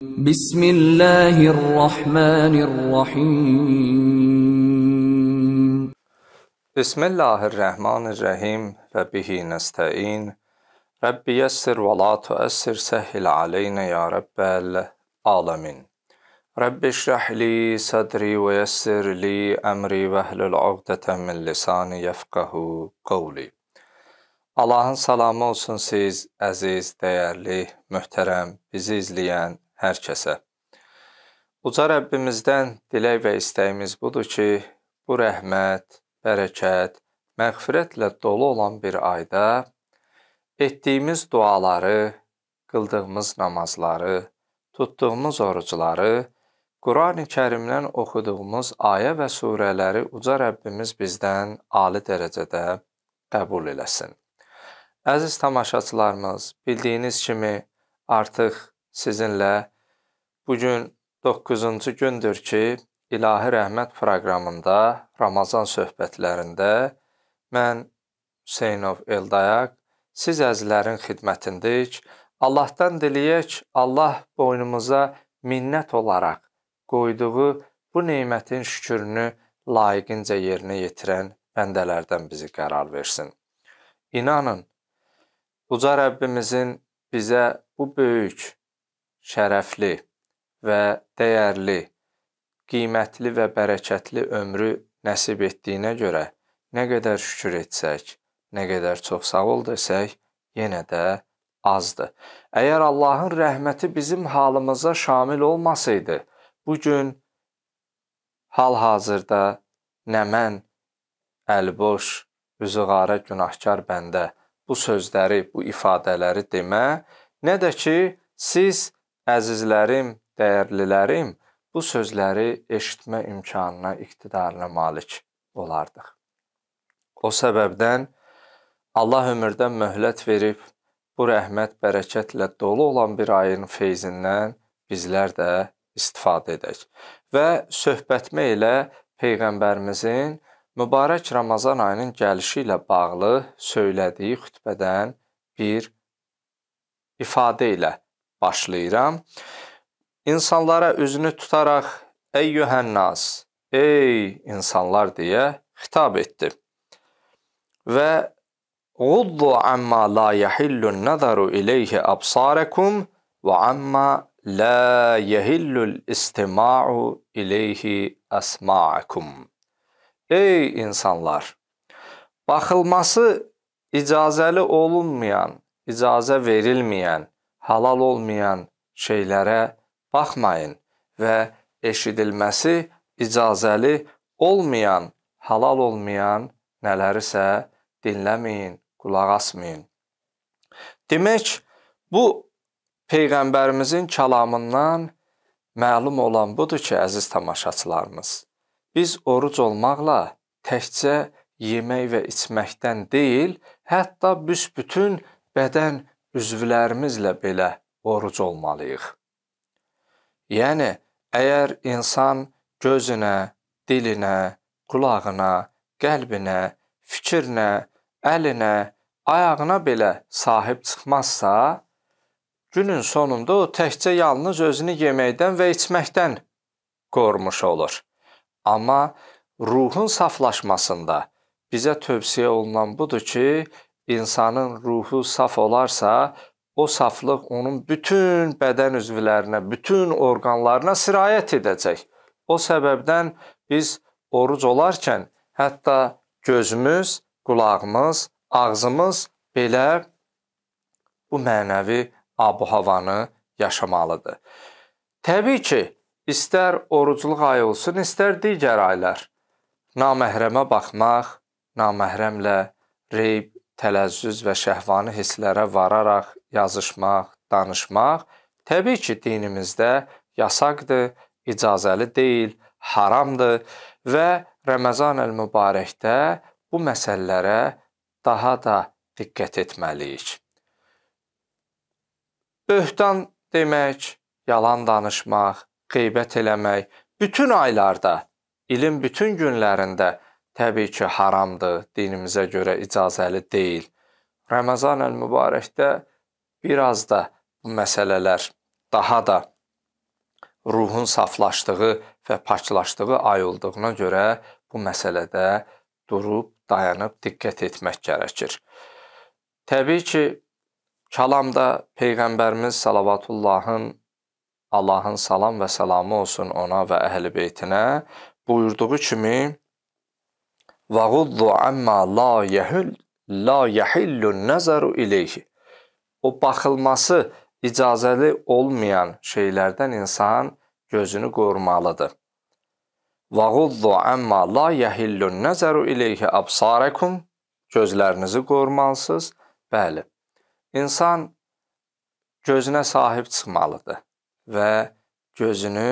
بسم الله الرحمن الرحيم بسم الله الرحمن الرحيم ربه نستعين رب يسر ولا تؤسر سهل علينا يا رب العالمين رب اشرح لي صدري ويسر لي أمري وهل العقدة من لساني يفقه قولي Allah'ın salamı olsun siz, əziz, dəyərli, mühtərəm, bizi izləyən hər kəsə. Uca Rəbbimizdən dilək və istəyimiz budur ki, bu rəhmət, bərəkət, məğfirətlə dolu olan bir ayda etdiyimiz duaları, qıldığımız namazları, tutduğumuz orucları, Qurani Kərimdən oxuduğumuz ayə və surələri uca Rəbbimiz bizdən ali dərəcədə qəbul eləsin. Əziz tamaşaçılarımız, bildiyiniz kimi artıq sizinlə Bugün 9-cu gündür ki, İlahi Rəhmət proqramında Ramazan söhbətlərində mən Hüseynov Eldayaq siz əzlərin xidmətindik. Allahdan diləyək, Allah boynumuza minnət olaraq qoyduğu bu nemətin şükrünü layiqincə yerinə yetirən bəndələrdən bizi qərar versin. İnanın, Uca Rəbbimizin bizə bu böyük, şərəfli və dəyərli, qiymətli və bərəkətli ömrü nəsib etdiyinə görə nə qədər şükür etsək, nə qədər çox sağ ol desək, yenə də azdır. Əgər Allahın rəhməti bizim halımıza şamil olmasaydı, bu gün hal-hazırda nə mən əlboş, üzüqara günahkar bəndə bu sözləri, bu ifadələri demə, nə də ki siz əzizlərim, dəyərlilərim, bu sözləri eşitmə imkanına, iqtidarına malik olardıq. O səbəbdən Allah ömürdən möhlət verib, bu rəhmət bərəkətlə dolu olan bir ayın feyzindən bizlər də istifadə edək. Və söhbətmə ilə Peyğəmbərimizin mübarək Ramazan ayının gəlişi ilə bağlı söylədiyi xütbədən bir ifadə ilə başlayıram insanlara üzünü tutaraq Eyyuhənnas, ey insanlar deyə xitab etdi. Və Quddu amma la yahillun nazaru ileyhi absarakum və amma la yahillul istima'u ileyhi asma'akum. Ey insanlar, baxılması icazəli olunmayan, icazə verilməyən, halal olmayan şeylərə baxmayın və eşidilməsi icazəli olmayan, halal olmayan nələrisə dinləməyin, qulaq asmayın. Demək, bu Peyğəmbərimizin kəlamından məlum olan budur ki, əziz tamaşaçılarımız, biz oruc olmaqla təkcə yemək və içməkdən deyil, hətta büsbütün bədən üzvlərimizlə belə oruc olmalıyıq. Yəni, əgər insan gözünə, dilinə, qulağına, qəlbinə, fikrinə, əlinə, ayağına belə sahib çıxmazsa, günün sonunda o təkcə yalnız özünü yeməkdən və içməkdən qormuş olur. Amma ruhun saflaşmasında bizə tövsiyə olunan budur ki, insanın ruhu saf olarsa, o saflıq onun bütün bədən üzvlərinə, bütün orqanlarına sirayət edəcək. O səbəbdən biz oruc olarkən hətta gözümüz, qulağımız, ağzımız belə bu mənəvi abu-havanı yaşamalıdır. Təbii ki, istər orucluq ayı olsun, istər digər aylar. Naməhrəmə baxmaq, naməhrəmlə reyb, tələzzüz və şəhvani hisslərə vararaq yazışmaq, danışmaq təbii ki, dinimizdə yasaqdır, icazəli deyil, haramdır və Ramazan el-Mübarəkdə bu məsələlərə daha da diqqət etməliyik. Böhtan demək, yalan danışmaq, qeybət eləmək bütün aylarda, ilin bütün günlərində təbii ki, haramdır, dinimizə görə icazəli deyil. Ramazan el-Mübarəkdə biraz da bu məsələlər daha da ruhun saflaşdığı və paklaşdığı ay olduğuna görə bu məsələdə durub, dayanıb diqqət etmək gərəkir. Təbii ki, kəlamda peyğəmbərimiz salavatullahın Allahın salam və salamı olsun ona və əhl-i beytinə buyurduğu kimi "Vaquddu amma la yahil la yahillu nazaru ilayhi" o baxılması icazəli olmayan şeylərdən insan gözünü qorumalıdır. Vağuddu amma la yahillun nazaru ilayhi absarakum gözlərinizi qorumalısınız. Bəli. İnsan gözünə sahib çıxmalıdır və gözünü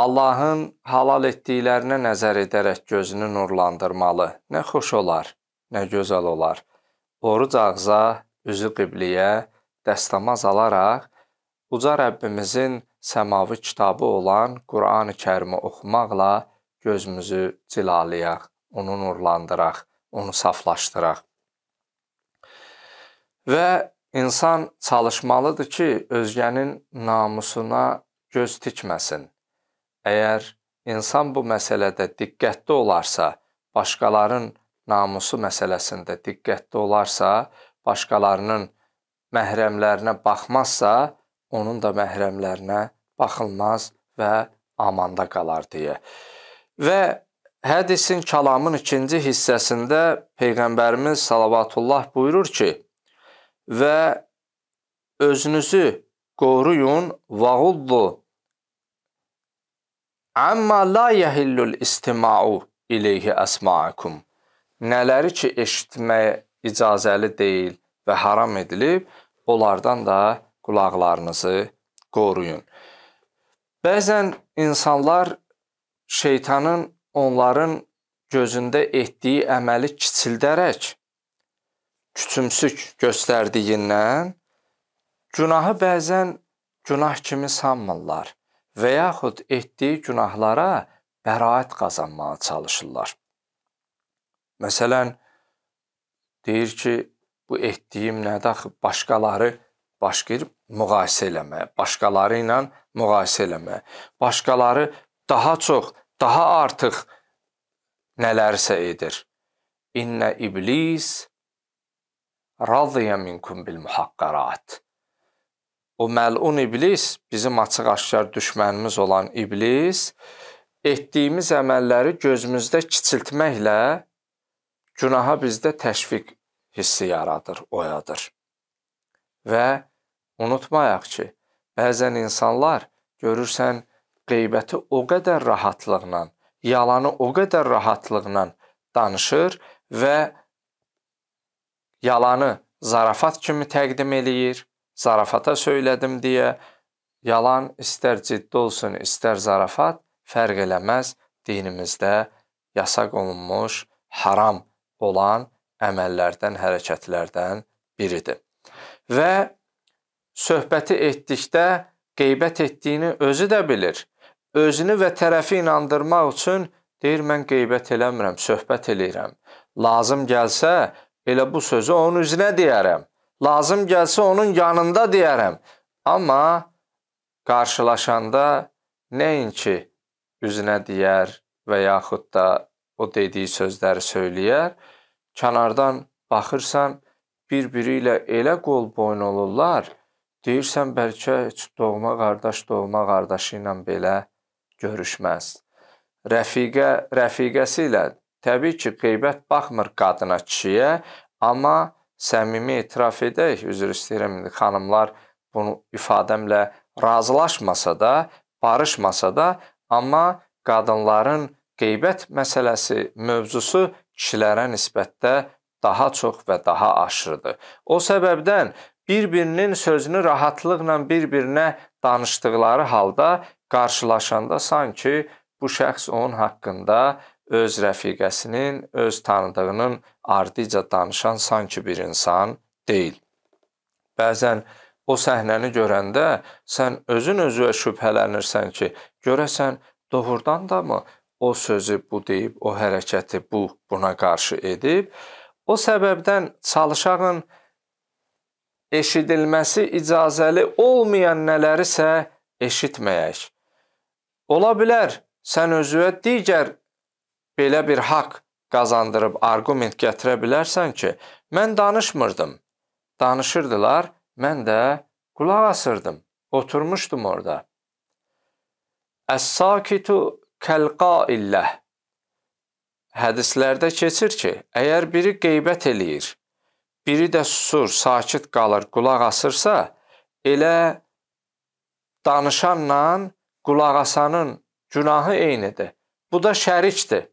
Allahın halal etdiklərinə nəzər edərək gözünü nurlandırmalı. Nə xoş olar, nə gözəl olar. Oruc ağza üzü qibliyə dəstəmaz alaraq uca Rəbbimizin səmavi kitabı olan Qurani Kərimi oxumaqla gözümüzü cilalayaq, onu nurlandıraq, onu saflaşdıraq. Və insan çalışmalıdır ki, özgənin namusuna göz tikməsin. Əgər insan bu məsələdə diqqətli olarsa, başqaların namusu məsələsində diqqətli olarsa, başqalarının məhrəmlərinə baxmazsa, onun da məhrəmlərinə baxılmaz və amanda qalar deyə. Və hədisin kəlamın ikinci hissəsində Peyğəmbərimiz salavatullah buyurur ki, və özünüzü qoruyun, vağuddu, amma la yəhillül istima'u ileyhi əsma'akum. Nələri ki, eşitməyə icazəli deyil və haram edilib, onlardan da qulaqlarınızı qoruyun. Bəzən insanlar şeytanın onların gözündə etdiyi əməli kiçildərək küçümsük göstərdiyindən günahı bəzən günah kimi sanmırlar və yaxud etdiyi günahlara bəraət qazanmağa çalışırlar. Məsələn, Deyir ki, bu etdiyim nədir axı? Başqaları başqır müqayisə eləməyə, başqaları ilə müqayisə eləməyə, başqaları daha çox, daha artıq nələrsə edir. İnnə iblis radiya minkum bil muhaqqarat. O məlun iblis, bizim açıq-aşkar düşmənimiz olan iblis, etdiyimiz əməlləri gözümüzdə kiçiltməklə günaha bizdə təşviq hissi yaradır, oyadır. Və unutmayaq ki, bəzən insanlar görürsən qeybəti o qədər rahatlıqla, yalanı o qədər rahatlıqla danışır və yalanı zarafat kimi təqdim eləyir. Zarafata söylədim deyə yalan istər ciddi olsun, istər zarafat fərq eləməz. Dinimizdə yasaq olunmuş haram olan əməllərdən, hərəkətlərdən biridir. Və söhbəti etdikdə qeybət etdiyini özü də bilir. Özünü və tərəfi inandırmaq üçün deyir mən qeybət eləmirəm, söhbət eləyirəm. Lazım gəlsə elə bu sözü onun üzünə deyərəm. Lazım gəlsə onun yanında deyərəm. Amma qarşılaşanda nəinki üzünə deyər və yaxud da o dediyi sözləri söyləyər. Kənardan baxırsan, bir-biri ilə elə qol boyun olurlar. Deyirsən bəlkə heç doğma qardaş doğma qardaşı ilə belə görüşməz. Rəfiqə rəfiqəsi ilə təbii ki, qeybət baxmır qadına, kişiyə, amma səmimi etiraf edək, üzr istəyirəm, xanımlar bunu ifadəmlə razılaşmasa da, barışmasa da, amma qadınların qeybət məsələsi mövzusu kişilərə nisbətdə daha çox və daha aşırıdır. O səbəbdən bir-birinin sözünü rahatlıqla bir-birinə danışdıqları halda qarşılaşanda sanki bu şəxs onun haqqında öz rəfiqəsinin, öz tanıdığının ardıca danışan sanki bir insan deyil. Bəzən o səhnəni görəndə sən özün özünə şübhələnirsən ki, görəsən doğrudan da mı o sözü bu deyib, o hərəkəti bu buna qarşı edib. O səbəbdən çalışanın eşidilməsi icazəli olmayan nələrisə eşitməyək. Ola bilər sən özünə digər belə bir haqq qazandırıb arqument gətirə bilərsən ki, mən danışmırdım. Danışırdılar, mən də qulaq asırdım. Oturmuşdum orada. Əs-sakitu kəlqailləh. Hədislərdə keçir ki, əgər biri qeybət eləyir, biri də susur, sakit qalır, qulaq asırsa, elə danışanla qulaq asanın günahı eynidir. Bu da şərikdir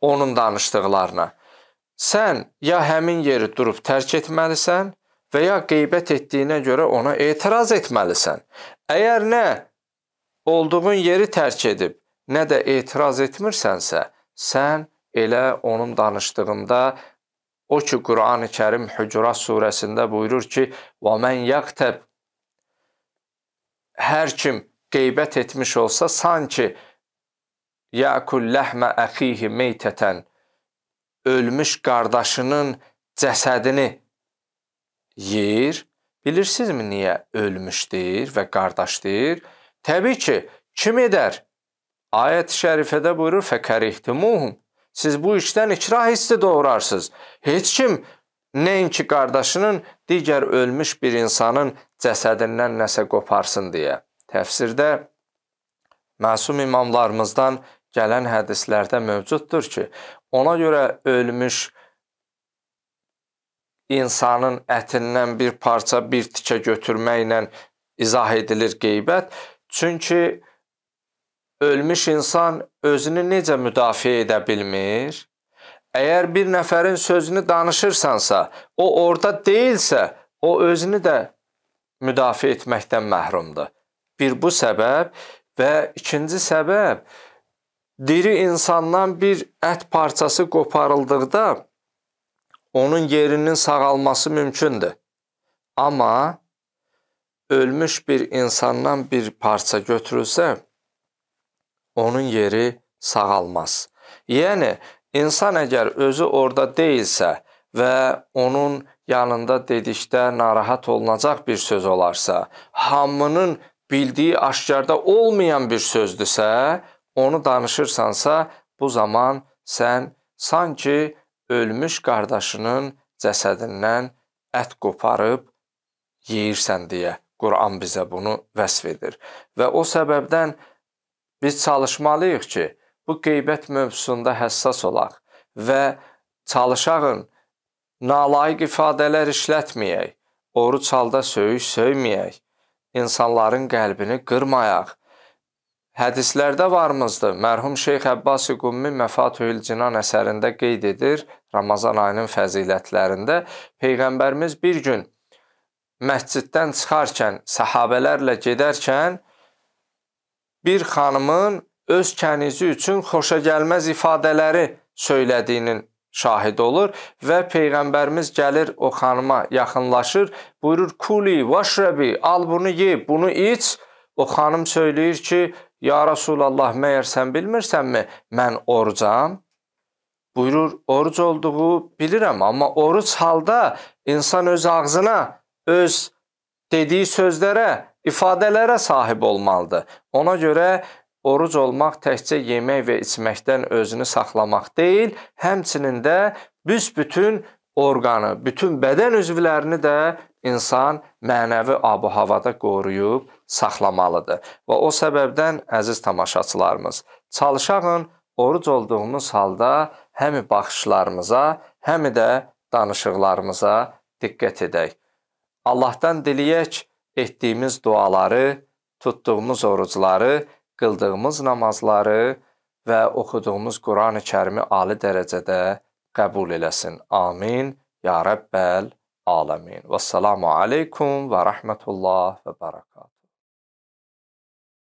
onun danışdıqlarına. Sən ya həmin yeri durub tərk etməlisən və ya qeybət etdiyinə görə ona etiraz etməlisən. Əgər nə olduğun yeri tərk edib, nə də etiraz etmirsənsə, sən elə onun danışdığında o ki Qurani Kərim Hücurat surəsində buyurur ki: "Və men yaqtab" Hər kim qeybət etmiş olsa, sanki yakul lahma axihi meytatan ölmüş qardaşının cəsədini yeyir. Bilirsinizmi niyə ölmüşdür və qardaşdır? Təbii ki, kim edər? Ayət-i şərifədə buyurur, fəkərihtumuhum. Siz bu işdən ikrah hissi doğrarsınız. Heç kim nəinki qardaşının digər ölmüş bir insanın cəsədindən nəsə qoparsın deyə. Təfsirdə məsum imamlarımızdan gələn hədislərdə mövcuddur ki, ona görə ölmüş insanın ətindən bir parça, bir tikə götürməklə izah edilir qeybət Çünki ölmüş insan özünü necə müdafiə edə bilmir? Əgər bir nəfərin sözünü danışırsansa, o orada deyilsə, o özünü də müdafiə etməkdən məhrumdur. Bir bu səbəb və ikinci səbəb diri insandan bir ət parçası qoparıldıqda onun yerinin sağalması mümkündür. Amma ölmüş bir insandan bir parça götürülsə, onun yeri sağalmaz. Yəni, insan əgər özü orada deyilsə və onun yanında dedikdə narahat olunacaq bir söz olarsa, hamının bildiyi aşkarda olmayan bir sözdürsə, onu danışırsansa, bu zaman sən sanki ölmüş qardaşının cəsədindən ət qoparıb yeyirsən deyə Quran bizə bunu vəsf edir. Və o səbəbdən biz çalışmalıyıq ki, bu qeybət mövzusunda həssas olaq və çalışağın nalayiq ifadələr işlətməyək, oruç halda söyüş söyməyək, insanların qəlbini qırmayaq. Hədislərdə varmızdı. Mərhum Şeyx Əbbas Qummi Məfatüül Cinan əsərində qeyd edir Ramazan ayının fəzilətlərində Peyğəmbərimiz bir gün məsciddən çıxarkən, səhabələrlə gedərkən bir xanımın öz kənizi üçün xoşa gəlməz ifadələri söylədiyinin şahid olur və Peyğəmbərimiz gəlir o xanıma yaxınlaşır, buyurur, Kuli, vaşrəbi, al bunu ye, bunu iç. O xanım söyləyir ki, Ya Rasulallah, məyər sən bilmirsənmi, mən orucam? Buyurur, oruc olduğu bilirəm, amma oruc halda insan öz ağzına öz dediyi sözlərə, ifadələrə sahib olmalıdır. Ona görə oruc olmaq təkcə yemək və içməkdən özünü saxlamaq deyil, həmçinin də büsbütün orqanı, bütün bədən üzvlərini də insan mənəvi ab-havada qoruyub saxlamalıdır. Və o səbəbdən əziz tamaşaçılarımız, çalışağın oruc olduğumuz halda həm baxışlarımıza, həm də danışıqlarımıza diqqət edək. Allahdan diləyək, etdiyimiz duaları, tutduğumuz orucları, qıldığımız namazları və oxuduğumuz Quran-ı Kərimi ali dərəcədə qəbul eləsin. Amin. Ya Rəbbəl aləmin. Vəssalamu aleykum və rəhmətullah və bərəkət.